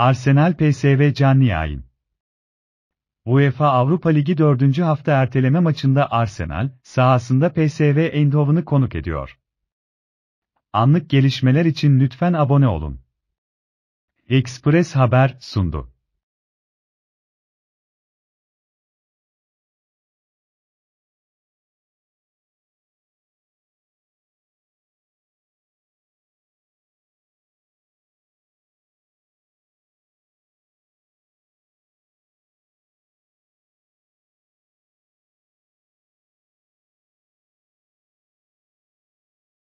Arsenal PSV canlı yayın. UEFA Avrupa Ligi 4. hafta erteleme maçında Arsenal, sahasında PSV Eindhoven'ı konuk ediyor. Anlık gelişmeler için lütfen abone olun. Express Haber sundu.